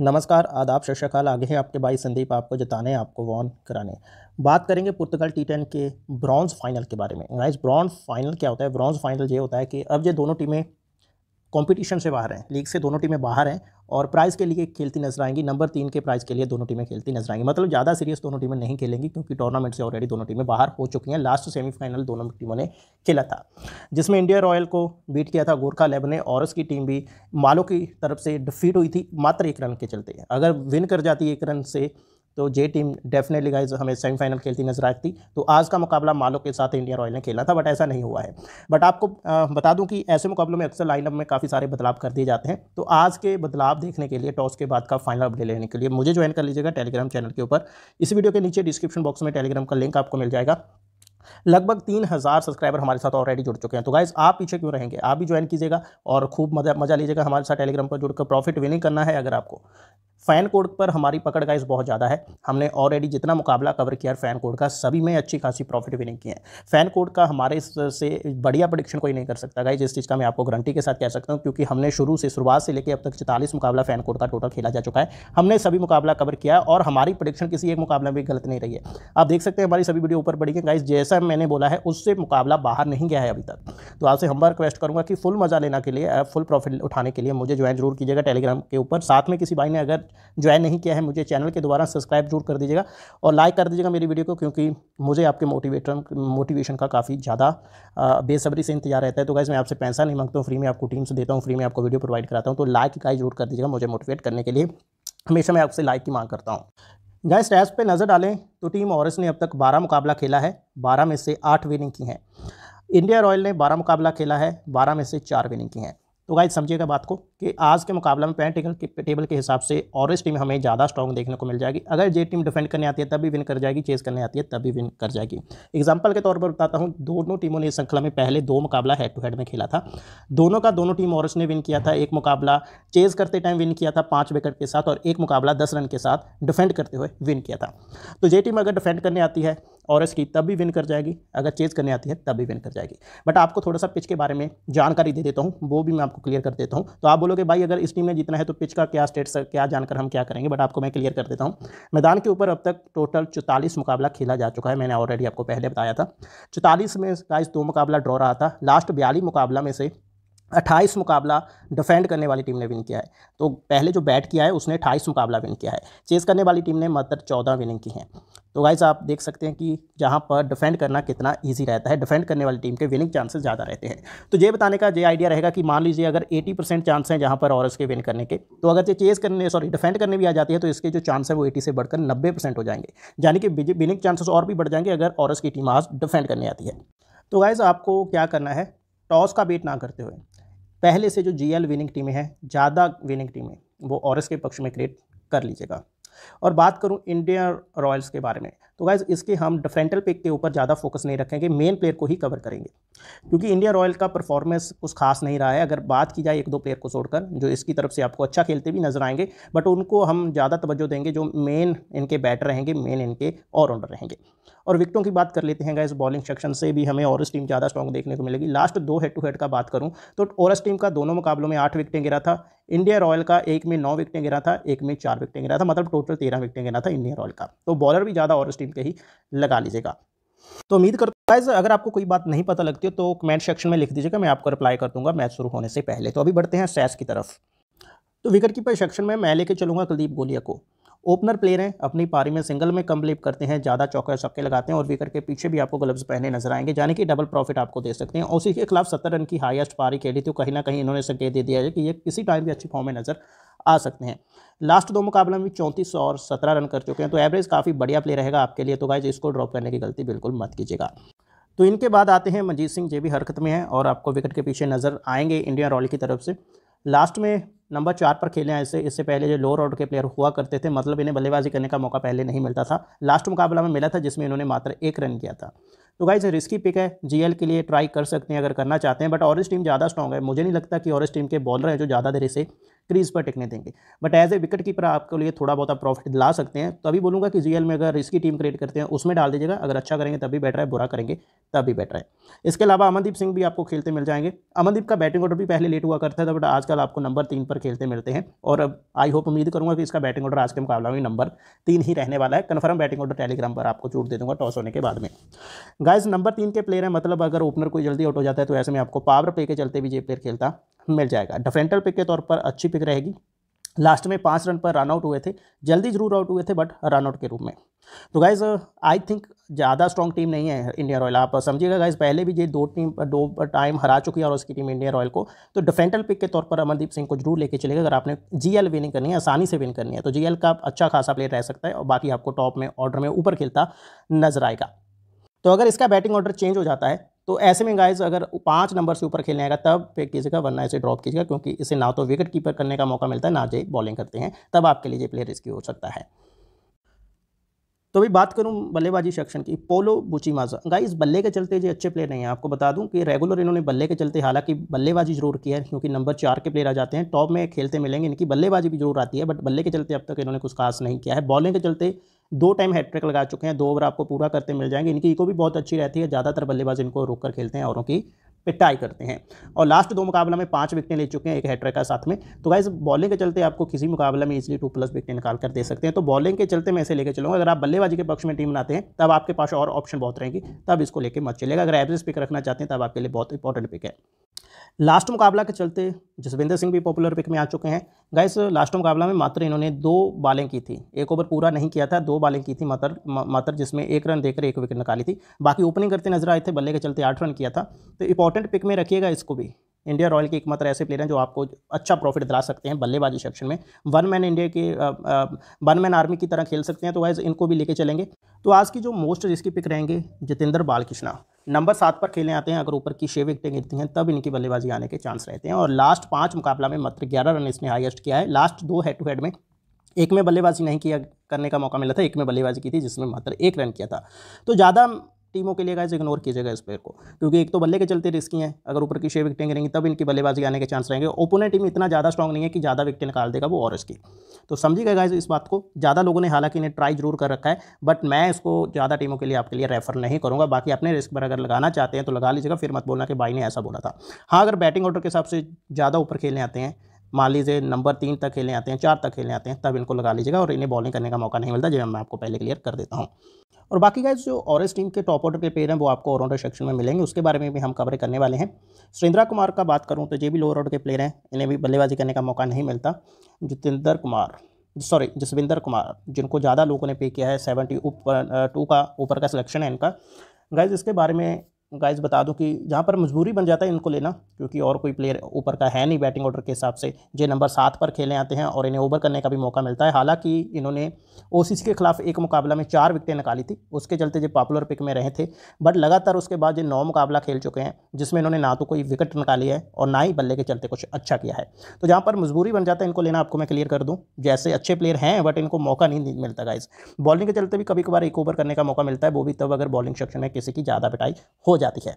नमस्कार आदाब शशकाल आगे हैं आपके भाई संदीप आपको जताने आपको वॉन कराने बात करेंगे पुर्तगाल टी टेन के ब्रॉन्ज फाइनल के बारे में गाइस ब्रॉन्ज फाइनल क्या होता है ब्रॉन्ज फाइनल ये होता है कि अब ये दोनों टीमें कंपटीशन से बाहर हैं लीग से दोनों टीमें बाहर हैं और प्राइज़ के लिए खेलती नजर आएंगी नंबर तीन के प्राइज़ के लिए दोनों टीमें खेलती नजर आएंगी मतलब ज़्यादा सीरियस दोनों टीमें नहीं खेलेंगी क्योंकि टूर्नामेंट से ऑलरेडी दोनों टीमें बाहर हो चुकी हैं लास्ट सेमीफाइनल दोनों टीमों ने खेला था जिसमें इंडिया रॉयल को बीट किया था गोरखा लेब ने और उसकी टीम भी मालो की तरफ से डिफीट हुई थी मात्र एक रन के चलते अगर विन कर जाती एक रन से तो जे टीम डेफिनेटली गाइज हमें सेमीफाइनल खेलती नजर आती तो आज का मुकाबला मालो के साथ इंडिया रॉयल ने खेला था बट ऐसा नहीं हुआ है बट आपको बता दूं कि ऐसे मुकाबलों में अक्सर लाइनअप में काफ़ी सारे बदलाव कर दिए जाते हैं तो आज के बदलाव देखने के लिए टॉस के बाद का फाइनल अपडेट लेने के लिए मुझे ज्वाइन कर लीजिएगा टेलीग्राम चैनल के ऊपर इस वीडियो के नीचे डिस्क्रिप्शन बॉक्स में टेलीग्राम का लिंक आपको मिल जाएगा लगभग तीन हज़ार सब्सक्राइबर हमारे साथ ऑलरेडी जुड़ चुके हैं तो गाइज आप पीछे क्यों रहेंगे आप भी ज्वाइन कीजिएगा और खूब मजा मजा लीजिएगा हमारे साथ टेलीग्राम पर जुड़कर प्रॉफिट विनिंग करना है अगर आपको फ़ैन कोड पर हमारी पकड़ गाइस बहुत ज़्यादा है हमने ऑलरेडी जितना मुकाबला कवर किया है फ़ैन कोड का सभी में अच्छी खासी प्रॉफिट विनिंग की है फ़ैन कोड का हमारे से बढ़िया प्रडिक्शन कोई नहीं कर सकता गाइज जिस चीज़ का मैं आपको गारंटी के साथ कह सकता हूँ क्योंकि हमने शुरू से शुरुआत से लेकर अब तक चालीस मुकाबला फ़ैन कोड का टोटल खेला जा चुका है हमने सभी मुकाबला कवर किया और हमारी प्रडिक्शन किसी एक मुकाबला में भी गलत नहीं रही है आप देख सकते हैं हमारी सभी वीडियो ऊपर पड़ी है गाइज जैसा मैंने बोला है उससे मुकाबला बाहर नहीं गया है अभी तक तो आपसे हम रिक्वेस्ट करूँगा कि फुल मज़ा लेना के लिए फुल प्रॉफिट उठाने के लिए मुझे ज्वाइन जरूर कीजिएगा टेलीग्राम के ऊपर साथ में किसी भाई ने अगर ज्वाइन नहीं किया है मुझे चैनल के द्वारा सब्सक्राइब जरूर कर दीजिएगा और लाइक कर दीजिएगा मेरी वीडियो को क्योंकि मुझे आपके मोटिवेटर मोटिवेशन का काफ़ी ज़्यादा बेसब्री से इंतजार रहता है तो गाइज़ मैं आपसे पैसा नहीं मांगता हूँ फ्री में आपको टीम्स देता हूँ फ्री में आपको वीडियो प्रोवाइड कराता हूँ तो लाइक गाइज जरूर कर दीजिएगा मुझे मोटिवेट करने के लिए हमेशा मैं आपसे लाइक की मांग करता हूँ गाइस स्टैस पर नज़र डालें तो टीम ऑरस ने अब तक बारह मुकाबला खेला है बारह में से आठ विनिंग की हैं इंडिया रॉयल ने बारह मुकाबला खेला है बारह में से चार विनिंग की हैं तो गाइज समझिएगा बात को कि आज के मुकाबला में पैंट टेबल के टेबल के हिसाब से और इस टीम हमें ज़्यादा स्ट्रॉन्ग देखने को मिल जाएगी अगर जे टीम डिफेंड करने आती है तब भी विन कर जाएगी चेस करने आती है तब भी विन कर जाएगी एग्जाम्पल के तौर पर बताता हूँ दोनों टीमों ने इस श्रृंखला में पहले दो मुकाबला हेड टू हेड में खेला था दोनों का दोनों टीम और ने विन किया था एक मुकाबला चेज करते टाइम विन किया था पाँच विकेट के साथ और एक मुकाबला दस रन के साथ डिफेंड करते हुए विन किया था तो जे टीम अगर डिफेंड करने आती है और की तब भी विन कर जाएगी अगर चेज़ करने आती है तब भी विन कर जाएगी बट आपको थोड़ा सा पिच के बारे में जानकारी दे देता हूँ वो भी मैं आपको क्लियर कर देता हूँ तो आप बोलोगे भाई अगर इस टीम में जितना है तो पिच का क्या स्टेट क्या जानकर हम क्या करेंगे बट आपको मैं क्लियर कर देता हूँ मैदान के ऊपर अब तक टोटल चौतालीस मुकाबला खेला जा चुका है मैंने ऑलरेडी आपको पहले बताया था चौतालीस में गाइस दो मुकाबला ड्रॉ रहा था लास्ट बयालीस मुकाबला में से 28 मुकाबला डिफेंड करने वाली टीम ने विन किया है तो पहले जो बैट किया है उसने 28 मुकाबला विन किया है चेस करने वाली टीम ने मात्र चौदह विनिंग की हैं तो गाइज आप देख सकते हैं कि जहाँ पर डिफेंड करना कितना ईजी रहता है डिफेंड करने वाली टीम के विनिंग चांसेस ज़्यादा रहते हैं तो ये बताने का ये आइडिया रहेगा कि मान लीजिए अगर 80 परसेंट चांस हैं जहाँ पर ऑरस के विन करने के तो अगर ये चेज करने सॉरी डिफेंड करने भी आ जाती है तो इसके जो चांस है वो एटी से बढ़कर नब्बे हो जाएंगे यानी कि विनिंग चांसेस और भी बढ़ जाएंगे अगर औरस की टीम आज डिफेंड करने आती है तो गाइज़ आपको क्या करना है टॉस का वेट ना करते हुए पहले से जो जीएल विनिंग टीमें हैं ज़्यादा विनिंग टीमें वो और के पक्ष में क्रिएट कर लीजिएगा और बात करूँ इंडियन रॉयल्स के बारे में तो गाइज इसके हम डिफरेंटल पिक के ऊपर ज़्यादा फोकस नहीं रखेंगे मेन प्लेयर को ही कवर करेंगे क्योंकि इंडिया रॉयल का परफॉर्मेंस कुछ खास नहीं रहा है अगर बात की जाए एक दो प्लेयर को छोड़कर जो इसकी तरफ से आपको अच्छा खेलते भी नजर आएंगे बट उनको हम ज़्यादा तवज्जो देंगे जो मेन इनके बैटर रहेंगे मेन इनके ऑलराउंडर रहेंगे और विकटों की बात कर लेते हैं गाइज बॉलिंग सेक्शन से भी हमें और टीम ज़्यादा स्ट्रॉन्ग देखने को मिलेगी लास्ट दो हेड टू हेड का बात करूँ तो और टीम का दोनों मुकाबलों में आठ विकटें गिरा था इंडिया रॉयल का एक में नौ विकटें गिरा था एक में चार विकटें गिरा था मतलब टोटल तेरह विकटें गिरा था इंडिया रॉयल का तो बॉलर भी ज़्यादा और टीम के ही लगा लीजिएगा तो उम्मीद करता गाइज अगर आपको कोई बात नहीं पता लगती हो तो कमेंट सेक्शन में लिख दीजिएगा मैं आपको रिप्लाई कर दूंगा मैच शुरू होने से पहले तो अभी बढ़ते हैं सैस की तरफ तो विकेट कीपर सेक्शन में मैं लेके चलूंगा कुलदीप गोलिया को ओपनर प्लेयर हैं अपनी पारी में सिंगल में कम लेप करते हैं ज़्यादा चौके छक्के लगाते हैं और विकेट के पीछे भी आपको ग्लव्स पहने नजर आएंगे यानी कि डबल प्रॉफिट आपको दे सकते हैं और उसी के खिलाफ सत्तर रन की हाइस्ट पारी खेली थी कहीं ना कहीं इन्होंने संकेत दे दिया है कि ये किसी टाइम भी अच्छी फॉर्म में नज़र आ सकते हैं लास्ट दो मुकाबले में चौंतीस और सत्रह रन कर चुके हैं तो एवरेज काफ़ी बढ़िया प्ले रहेगा आपके लिए तो गाइज इसको ड्रॉप करने की गलती बिल्कुल मत कीजिएगा तो इनके बाद आते हैं मंजीत सिंह जे भी हरकत में हैं और आपको विकेट के पीछे नज़र आएंगे इंडिया रॉयल की तरफ से लास्ट में नंबर चार पर खेले हैं इससे इससे पहले जो लोअर ऑर्डर के प्लेयर हुआ करते थे मतलब इन्हें बल्लेबाजी करने का मौका पहले नहीं मिलता था लास्ट मुकाबला में मिला था जिसमें इन्होंने मात्र एक रन किया था तो गाइज रिस्की पिक है जीएल के लिए ट्राई कर सकते हैं अगर करना चाहते हैं बट ऑरेंज टीम ज़्यादा स्ट्रॉग है मुझे नहीं लगता कि ऑरेंज टीम के बॉलर हैं जो ज़्यादा देर से क्रीज पर टिकने देंगे but as a wicket keeper आपके लिए थोड़ा बहुत आप प्रॉफिट ला सकते हैं तो अभी बोलूँगा कि जी में अगर रिस्की टीम क्रिएट करते हैं उसमें डाल दीजिएगा अगर अच्छा करेंगे तभी बेटर है बुरा करेंगे तब भी बेटर है इसके अलावा अमनदीप सिंह भी आपको खेलते मिल जाएंगे अमनदीप का बैटिंग ऑर्डर भी पहले लेट हुआ करता था बट आजकल आपको नंबर तीन पर खेलते मिलते हैं और अब आई होप उम्मीद करूँगा कि इसका बैटिंग ऑर्डर आज के मुकाबला में नंबर तीन ही रहने वाला है कन्फर्म बैटिंग ऑर्डर टेलीग्राम पर आपको छूट दे दूँगा टॉस होने के बाद में गाइज नंबर तीन के प्लेयर है मतलब अगर ओपनर कोई जल्दी आउट हो जाता है तो ऐसे में आपको पावर प्ले के चलते भी ये प्लेयर खेलता मिल जाएगा डिफेंडर पिक के तौर पर अच्छी पिक रहेगी लास्ट में पाँच रन पर रनआउट हुए थे जल्दी जरूर आउट हुए थे बट रनआउट के रूप में तो गाइज आई थिंक ज़्यादा स्ट्रॉन्ग टीम नहीं है इंडिया रॉयल आप समझिएगा गाइज पहले भी ये दो टीम दो टाइम हरा चुकी है और उसकी टीम इंडिया रॉयल को तो डिफेंटल पिक के तौर पर अमनदीप सिंह को जरूर लेके चलेगा अगर आपने एल विनिंग करनी है आसानी से विन करनी है तो जी का अच्छा खासा प्लेयर रह सकता है और बाकी आपको टॉप में ऑर्डर में ऊपर खेलता नजर आएगा तो अगर इसका बैटिंग ऑर्डर चेंज हो जाता है तो ऐसे में गाइज अगर पाँच नंबर से ऊपर खेलने आएगा तब पे कीजिएगा वरना इसे ड्रॉप कीजिएगा क्योंकि इसे ना तो विकेट कीपर करने का मौका मिलता है ना जे बॉलिंग करते हैं तब आपके लिए ये प्लेयर रिस्की हो सकता है तो अभी बात करूं बल्लेबाजी सेक्शन की पोलो बुची माजा गाइस बल्ले के चलते ये अच्छे प्लेयर नहीं है आपको बता दूं कि रेगुलर इन्होंने बल्ले के चलते हालांकि बल्लेबाजी जरूर की है क्योंकि नंबर चार के प्लेयर आ जाते हैं टॉप में खेलते मिलेंगे इनकी बल्लेबाजी भी जरूर आती है बट बल्ले के चलते अब तक इन्होंने कुछ खास नहीं किया है बॉलिंग के चलते दो टाइम हैट्रिक लगा चुके हैं दो ओवर आपको पूरा करते मिल जाएंगे इनकी इको भी बहुत अच्छी रहती है ज़्यादातर बल्लेबाज इनको रोक कर खेलते हैं औरों की पिटाई करते हैं और लास्ट दो मुकाबला में पांच विकटें ले चुके हैं एक हैट्रिक का साथ में तो गाइज बॉलिंग के चलते आपको किसी मुकाबला में इजिली टू प्लस विकटें निकाल कर दे सकते हैं तो बॉलिंग के चलते मैं इसे लेकर चलूँगा अगर आप बल्लेबाजी के पक्ष में टीम बनाते हैं तब आपके पास और ऑप्शन बहुत रहेंगी तब इसको लेकर मत चलेगा अगर एवरेज पिक रखना चाहते हैं तब आपके लिए बहुत इंपॉर्टेंट पिक है लास्ट मुकाबला के चलते जसविंदर सिंह भी पॉपुलर पिक में आ चुके हैं गाइस लास्ट मुकाबला में मात्र इन्होंने दो बालें की थी एक ओवर पूरा नहीं किया था दो बालें की थी मात्र मात्र जिसमें एक रन देकर एक विकेट निकाली थी बाकी ओपनिंग करते नजर आए थे बल्ले के चलते आठ रन किया था तो इंपॉर्टेंट पिक में रखिएगा इसको भी इंडिया रॉयल के एकमात्र ऐसे प्लेयर हैं जो आपको अच्छा प्रॉफिट दिला सकते हैं बल्लेबाजी सेक्शन में वन मैन इंडिया के वन मैन आर्मी की तरह खेल सकते हैं तो वाइज इनको भी लेके चलेंगे तो आज की जो मोस्ट रिस्की पिक रहेंगे जितेंद्र बालकृष्णा नंबर सात पर खेलने आते हैं अगर ऊपर की छः विकटें गिरती हैं तब इनकी बल्लेबाजी आने के चांस रहते हैं और लास्ट पाँच मुकाबला में मात्र ग्यारह रन इसने हाइस्ट किया है लास्ट दो हेड टू हेड में एक में बल्लेबाजी नहीं किया करने का मौका मिला था एक में बल्लेबाजी की थी जिसमें मात्र एक रन किया था तो ज़्यादा टीमों के लिए गाइज इग्नोर कीजिएगा इस प्लेयर को क्योंकि एक तो बल्ले के चलते रिस्की हैं अगर ऊपर की छह विकटें गिरेंगी तब इनकी बल्लेबाजी आने के चांस रहेंगे ओपोनेंट टीम इतना ज़्यादा स्ट्रॉग नहीं है कि ज़्यादा विकटें निकाल देगा वो और इसकी तो समझिएगा गाइज इस बात को ज़्यादा लोगों ने हालांकि इन्हें ट्राई जरूर कर रखा है बट मैं इसको ज़्यादा टीमों के लिए आपके लिए रेफर नहीं करूँगा बाकी अपने रिस्क पर अगर लगाना चाहते हैं तो लगा लीजिएगा फिर मत बोलना कि भाई ने ऐसा बोला था हाँ अगर बैटिंग ऑर्डर के हिसाब से ज़्यादा ऊपर खेलने आते हैं मान लीजिए नंबर तीन तक खेलने आते हैं चार तक खेलने आते हैं तब इनको लगा लीजिएगा और इन्हें बॉलिंग करने का मौका नहीं मिलता जब मैं आपको पहले क्लियर कर देता हूँ और बाकी गाइज जो ऑरेंज टीम के टॉप ऑर्डर के प्लेयर हैं वो आपको ऑलराउंडर सेक्शन में मिलेंगे उसके बारे में भी हम कवर करने वाले हैं सुरेंद्रा कुमार का बात करूँ तो ये भी लोअर ऑर्डर के प्लेयर हैं इन्हें भी बल्लेबाजी करने का मौका नहीं मिलता जितेंद्र कुमार सॉरी जसविंदर कुमार जिनको ज़्यादा लोगों ने पे किया है सेवेंटी ऊपर टू का ऊपर का सिलेक्शन है इनका गाइज इसके बारे में गाइस बता दूं कि जहाँ पर मजबूरी बन जाता है इनको लेना क्योंकि और कोई प्लेयर ऊपर का है नहीं बैटिंग ऑर्डर के हिसाब से जे नंबर सात पर खेले आते हैं और इन्हें ओवर करने का भी मौका मिलता है हालांकि इन्होंने ओ के खिलाफ एक मुकाबला में चार विकटें निकाली थी उसके चलते जो पॉपुलर पिक में रहे थे बट लगातार उसके बाद जो नौ मुकाबला खेल चुके हैं जिसमें इन्होंने ना तो कोई विकेट निकाली है और ना ही बल्ले के चलते कुछ अच्छा किया है तो जहाँ पर मजबूरी बन जाता है इनको लेना आपको मैं क्लियर कर दूँ जैसे अच्छे प्लेयर हैं बट इनको मौका नहीं मिलता गाइज बॉलिंग के चलते भी कभी कभार एक ओवर करने का मौका मिलता है वो भी तब अगर बॉलिंग सेक्शन में किसी की ज़्यादा पिटाई हो जाती है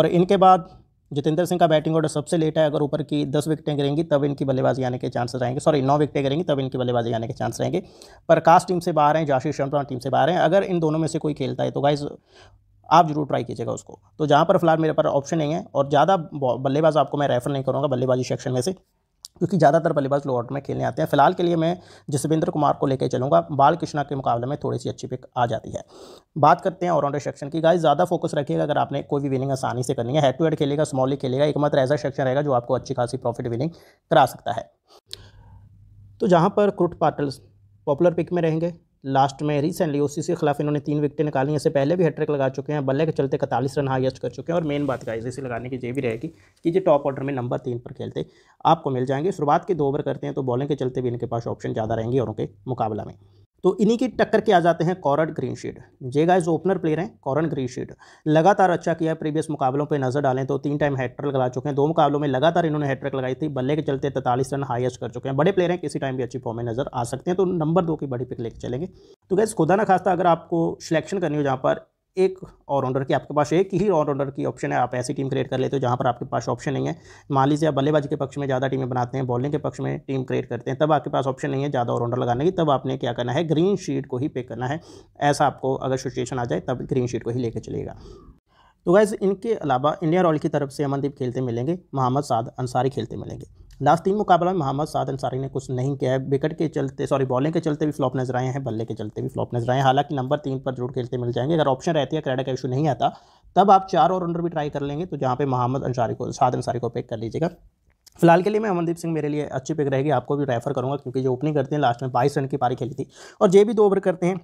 और इनके बाद जितेंद्र सिंह का बैटिंग ऑर्डर सबसे लेट है अगर ऊपर की दस विकटें गिरेंगी तब इनकी बल्लेबाजी आने के चांसेस रहेंगे सॉरी नौ विकटें गिरेंगी तब इनकी बल्लेबाजी आने के चांस रहेंगे पर कास्ट टीम से बाहर हैं जाशी शर्मा टीम से बाहर हैं अगर इन दोनों में से कोई खेलता है तो गाइज आप जरूर ट्राई कीजिएगा उसको तो जहाँ पर फिलहाल मेरे पर ऑप्शन नहीं है और ज़्यादा बल्लेबाज आपको मैं रेफर नहीं करूँगा बल्लेबाजी सेक्शन में से क्योंकि ज़्यादातर बल्लेबाज लोअर में खेलने आते हैं फिलहाल के लिए मैं जसविंदर कुमार को लेकर चलूँगा बाल कृष्णा के मुकाबले में थोड़ी सी अच्छी पिक आ जाती है बात करते हैं ऑलराउंडर सेक्शन की गाइस ज़्यादा फोकस रखिएगा अगर आपने कोई भी विनिंग आसानी से करनी है हेड टू हेड खेलेगा स्मॉली खेलेगा एक ऐसा सेक्शन रहेगा जो आपको अच्छी खासी प्रॉफिट विनिंग करा सकता है तो जहाँ पर क्रुट पाटल्स पॉपुलर पिक में रहेंगे लास्ट में रिसेंटली ओसी के खिलाफ इन्होंने तीन विकेटें निकाली इससे पहले भी हैट्रिक लगा चुके हैं बल्ले के चलते इकतालीस रन हाइस्ट कर चुके हैं और मेन बात का इसे लगाने की ये भी रहेगी कि ये टॉप ऑर्डर में नंबर तीन पर खेलते आपको मिल जाएंगे शुरुआत के दो ओवर करते हैं तो बॉलिंग के चलते भी इनके पास ऑप्शन ज़्यादा रहेंगे और उनके मुकाबला में तो इन्हीं की टक्कर के आ जाते हैं कॉरन ग्रीन शीड जे गाइज ओपनर प्लेयर हैं कॉरन ग्रीन शीड लगातार अच्छा किया है प्रीवियस मुकाबलों पर नजर डालें तो तीन टाइम हैट्रिक लगा चुके हैं दो मुकाबलों में लगातार इन्होंने हैट्रिक लगाई थी बल्ले के चलते तैतालीस रन हाईएस्ट कर चुके हैं बड़े प्लेयर हैं किसी टाइम भी अच्छी फॉर्म में नजर आ सकते हैं तो नंबर दो की बड़ी पिक लेके चलेंगे तो गैस खुदा ना खास्ता अगर आपको सिलेक्शन करनी हो जहाँ पर एक राउंडर की आपके पास एक ही ऑलराउंडर की ऑप्शन है आप ऐसी टीम क्रिएट कर लेते हो जहाँ पर आपके पास ऑप्शन नहीं है मान लीजिए आप बल्लेबाजी के पक्ष में ज़्यादा टीमें बनाते हैं बॉलिंग के पक्ष में टीम क्रिएट करते हैं तब आपके पास ऑप्शन नहीं है ज़्यादा ऑलराउंडर लगाने की तब आपने क्या करना है ग्रीन शीट को ही पे करना है ऐसा आपको अगर सिचुएशन आ जाए तब ग्रीन शीट को ही लेकर चलेगा तो वैसे इनके अलावा इंडिया रॉयल की तरफ से अमनदीप खेलते मिलेंगे मोहम्मद साद अंसारी खेलते मिलेंगे लास्ट तीन मुकाबला में मोहम्मद साद अंसारी ने कुछ नहीं किया है विकेट के चलते सॉरी बॉलिंग के चलते भी फ्लॉप नजर आए हैं बल्ले के चलते भी फ्लॉप नजर आए हैं हालांकि नंबर तीन पर जरूर खेलते मिल जाएंगे अगर ऑप्शन रहती है क्रेडा का इशू नहीं आता तब आप चार और अंडर भी ट्राई कर लेंगे तो जहाँ पे मोहम्मद अंसारी को साद अंसारी को पिक कर लीजिएगा फिलहाल के लिए मैं अमनदीप सिंह मेरे लिए अच्छी पिक रहेगी आपको भी रेफर करूँगा क्योंकि जो ओपनिंग करते हैं लास्ट में बाईस रन की पारी खेली थी और जे भी दो ओवर करते हैं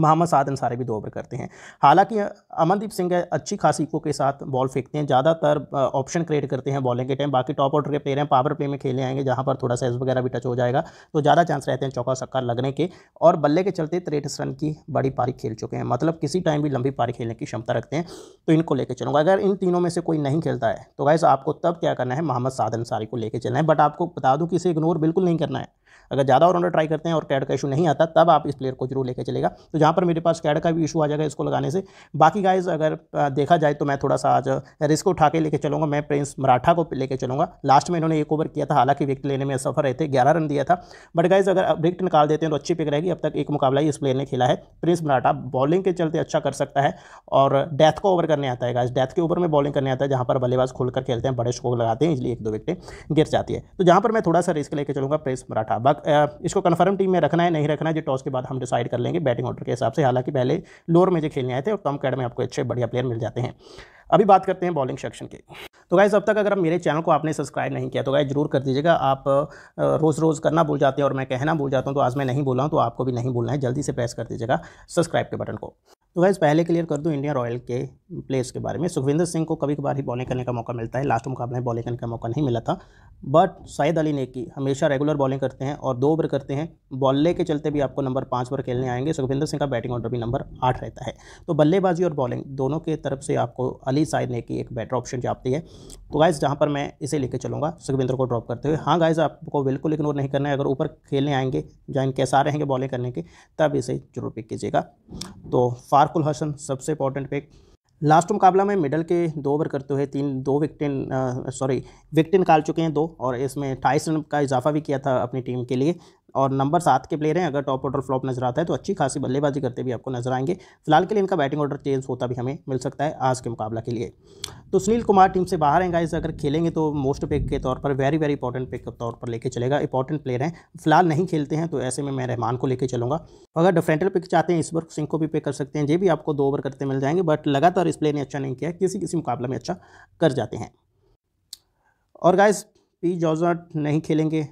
मोहम्मद साद अंसारी भी दो ओवर करते हैं हालांकि अमनदीप सिंह अच्छी खासी को के साथ बॉल फेंकते हैं ज़्यादातर ऑप्शन क्रिएट करते हैं बॉलिंग के टाइम बाकी टॉप ऑर्डर के प्लेयर हैं पावर प्ले में खेले आएंगे जहाँ पर थोड़ा साइज वगैरह भी टच हो जाएगा तो ज़्यादा चांस रहते हैं चौका सक्का लगने के और बल्ले के चलते तिरतीस रन की बड़ी पारी खेल चुके हैं मतलब किसी टाइम भी लंबी पारी खेलने की क्षमता रखते हैं तो इनको लेकर चलूँगा अगर इन तीनों में से कोई नहीं खेलता है तो वैसे आपको तब क्या करना है मोहम्मद साद अंसारी को लेकर चलना है बट आपको बता दूँ कि इसे इग्नोर बिल्कुल नहीं करना है अगर ज़्यादा और अंडर ट्राई करते हैं और कैड का इशू नहीं आता तब आप इस प्लेयर को जरूर लेकर चलेगा तो जहाँ पर मेरे पास कैड का भी इशू आ जाएगा इसको लगाने से बाकी गाइज अगर देखा जाए तो मैं थोड़ा सा आज रिस्क उठा के लेकर चलूँगा मैं प्रिंस मराठा को लेकर चलूँगा लास्ट में इन्होंने एक ओवर किया था हालांकि विकेट लेने में सफर रहे थे ग्यारह रन दिया था बट गाइज अगर विकेट निकाल देते हैं तो अच्छी पिक रहेगी अब तक एक मुकाबला ही इस प्लेयर ने खेला है प्रिंस मराठा बॉलिंग के चलते अच्छा कर सकता है और डेथ को ओवर करने आता है गाइज डेथ के ओवर में बॉलिंग करने आता है जहाँ पर बल्लेबाज खुलकर खेलते हैं बड़े स्कोर लगाते हैं इसलिए एक दो विकटें गिर जाती है तो जहाँ पर मैं थोड़ा सा रिस्क लेकर चलूँगा प्रिंस मराठा बाक इसको कन्फर्म टीम में रखना है नहीं रखना है जो टॉस के बाद हम डिसाइड कर लेंगे बैटिंग ऑर्डर के हिसाब से हालांकि पहले लोअर में जो खेलने आए थे और कम कैड में आपको अच्छे बढ़िया प्लेयर मिल जाते हैं अभी बात करते हैं बॉलिंग सेक्शन की तो गाइज़ अब तक अगर आप मेरे चैनल को आपने सब्सक्राइब नहीं किया तो गाइज जरूर कर दीजिएगा आप रोज़ रोज़ करना भूल जाते हैं और मैं कहना भूल जाता हूँ तो आज मैं नहीं बोला हूँ तो आपको भी नहीं बोलना है जल्दी से प्रेस कर दीजिएगा सब्सक्राइब के बटन को तो गाइज़ पहले क्लियर कर दूँ इंडियन रॉयल के प्लेस के बारे में सुखविंदर सिंह को कभी कभार ही बॉलिंग करने का मौका मिलता है लास्ट मुकाबले में बॉलिंग करने का मौका नहीं मिला था बट शाहिद अली ने की हमेशा रेगुलर बॉलिंग करते हैं और दो ओवर करते हैं बॉले के चलते भी आपको नंबर पाँच पर खेलने आएंगे सुखविंदर सिंह का बैटिंग ऑर्डर भी नंबर आठ रहता है तो बल्लेबाजी और बॉलिंग दोनों के तरफ से आपको अली शाहिद ने की एक बेटर ऑप्शन जापती है तो गाइज जहाँ पर मैं इसे लेकर चलूँगा सुखविंदर को ड्रॉप करते हुए हाँ गाइज आपको बिल्कुल इग्नोर नहीं करना है अगर ऊपर खेलने आएंगे या इनके सारे रहेंगे बॉलिंग करने के तब इसे जरूर पिक कीजिएगा तो फारकुल हसन सबसे इंपॉर्टेंट पिक लास्ट मुकाबला में मिडल के दो ओवर करते हुए तीन दो विकटिन सॉरी विकटिन निकाल चुके हैं दो और इसमें अट्ठाईस रन का इजाफा भी किया था अपनी टीम के लिए और नंबर सात के प्लेयर हैं अगर टॉप ऑर्डर फ्लॉप नजर आता है तो अच्छी खासी बल्लेबाजी करते भी आपको नजर आएंगे फिलहाल के लिए इनका बैटिंग ऑर्डर चेंज होता भी हमें मिल सकता है आज के मुकाबला के लिए तो सुनील कुमार टीम से बाहर हैं गाइज अगर खेलेंगे तो मोस्ट पिक के तौर पर वेरी वेरी इंपॉर्टेंट पिक के तौर पर लेके चलेगा इंपॉर्टेंट प्लेयर हैं फिलहाल नहीं खेलते हैं तो ऐसे में मैं रहमान को लेकर चलूँगा अगर डिफरेंटल पिक चाहते हैं इस वर्क सिंह को भी पिक कर सकते हैं ये भी आपको दो ओवर करते मिल जाएंगे बट लगातार डिस्प्ले ने अच्छा नहीं किया किसी किसी मुकाबला में अच्छा कर जाते हैं और गाइस पी जॉर्जाट नहीं खेलेंगे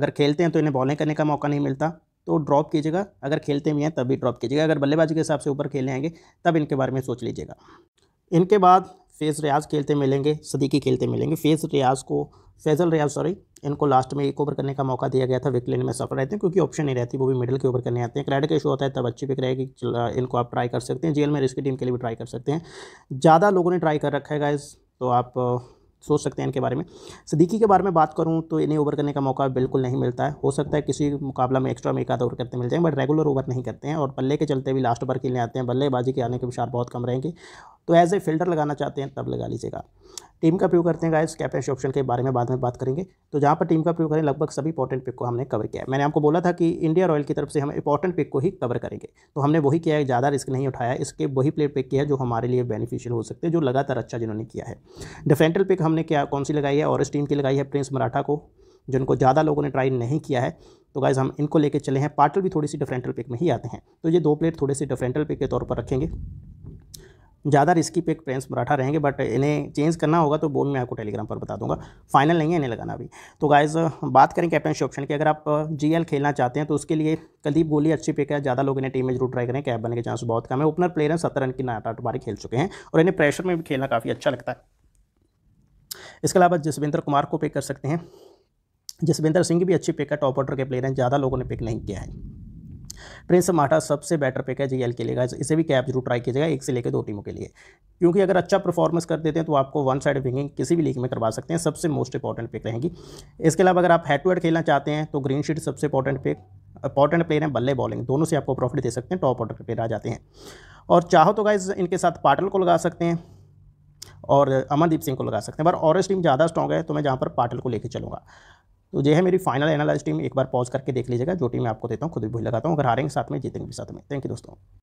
अगर खेलते हैं तो इन्हें बॉलिंग करने का मौका नहीं मिलता तो ड्रॉप कीजिएगा अगर खेलते भी हैं तब भी ड्रॉप कीजिएगा अगर बल्लेबाजी के हिसाब से ऊपर खेले आएंगे तब इनके बारे में सोच लीजिएगा इनके बाद फेज़ रियाज खेलते मिलेंगे सदीकी खेलते मिलेंगे फेज़ रियाज को फैजल रियाज सॉरी इनको लास्ट में एक ओवर करने का मौका दिया गया था विकेट लेने में सफल रहते हैं क्योंकि ऑप्शन नहीं रहती वो भी मिडिल के ओवर करने आते हैं क्रेडिट का इशू होता है तब अच्छी पिक रहेगी इनको आप ट्राई कर सकते हैं जेल में रिस्की टीम के लिए भी ट्राई कर सकते हैं ज़्यादा लोगों ने ट्राई कर रखा है गाइज तो आप सोच सकते हैं इनके बारे में सदीकी के बारे में बात करूँ तो इन्हें ओवर करने का मौका बिल्कुल नहीं मिलता है हो सकता है किसी मुकाबला में एक्स्ट्रा में एक आधा ओवर करते मिल जाए बट रेगुलर ओवर नहीं करते हैं और बल्ले के चलते भी लास्ट ओवर खेलने आते हैं बल्लेबाजी के आने के विशार बहुत कम रहेंगे तो एज ए फिल्टर लगाना चाहते हैं तब लगा लीजिएगा टीम का प्रयोग करते हैं गाइस कैपेसिटी ऑप्शन के बारे में बाद में बात करेंगे तो जहाँ पर टीम का प्रयोग करें लगभग सभी इंपॉर्टेंट पिक को हमने कवर किया है मैंने आपको बोला था कि इंडिया रॉयल की तरफ से हम इंपॉर्टेंट पिक को ही कवर करेंगे तो हमने वही किया है ज़्यादा रिस्क नहीं उठाया इसके वही प्लेयर पिक किया है जो हमारे लिए बेनिफिशियल हो सकते हैं जो लगातार अच्छा जिन्होंने किया है डिफेंटल पिक हमने क्या कौन सी लगाई है और इस टीम की लगाई है प्रिंस मराठा को जिनको ज़्यादा लोगों ने ट्राई नहीं किया है तो गाइज़ हम इनको लेके चले हैं पार्टल भी थोड़ी सी डिफरेंटल पिक में ही आते हैं तो ये दो प्लेयर थोड़े से डिफरेंटल पिक के तौर पर रखेंगे ज़्यादा रिस्की पे प्रेम्स मराठा रहेंगे बट इन्हें चेंज करना होगा तो वो मैं आपको टेलीग्राम पर बता दूंगा फाइनल नहीं है इन्हें लगाना अभी तो गाइज बात करें कैप्टनशिप ऑप्शन की अगर आप जी खेलना चाहते हैं तो उसके लिए कदीप गोली अच्छी पिक है ज़्यादा लोग इन्हें टीम में जरूर ट्राई करें कैप बनने के चांस बहुत कम है ओपनर प्लेयर हैं सत्तर रन की नाट आठ बारी खेल चुके हैं और इन्हें प्रेशर में भी खेलना काफ़ी अच्छा लगता है इसके अलावा जसविंदर कुमार को पिक कर सकते हैं जसविंदर सिंह भी अच्छी पिक है टॉप ऑर्डर के प्लेयर हैं ज़्यादा लोगों ने पिक नहीं किया है प्रिंस तो माटा सबसे बेटर पिक है जीएल के लिए इसे भी कैप जरूर ट्राई कीजिएगा एक से लेकर दो टीमों के लिए क्योंकि अगर अच्छा परफॉर्मेंस कर देते हैं तो आपको वन साइड विंगिंग किसी भी लीग में करवा सकते हैं सबसे मोस्ट इंपॉर्टेंट पिक रहेगी इसके अलावा अगर आप हेड टू हेड खेलना चाहते हैं तो ग्रीन शीट सबसे इंपॉर्टेंट पिक इंपॉर्टेंट प्लेयर हैं बल्ले बॉलिंग दोनों से आपको प्रॉफिट दे सकते हैं टॉप ऑर्डर के प्लेयर आ जाते हैं और चाहो तो गाइज इनके साथ पाटल को लगा सकते हैं और अमनदीप सिंह को लगा सकते हैं पर ऑरेंज टीम ज़्यादा स्ट्रॉग है तो मैं जहाँ पर पाटल को लेकर चलूँगा तो ये है मेरी फाइनल एनालिस टीम एक बार पॉज करके देख लीजिएगा जो टीम मैं आपको देता हूँ खुद भी भूल लगाता हूँ अगर हारेंगे साथ में जीतेंगे भी साथ में थैंक यू दोस्तों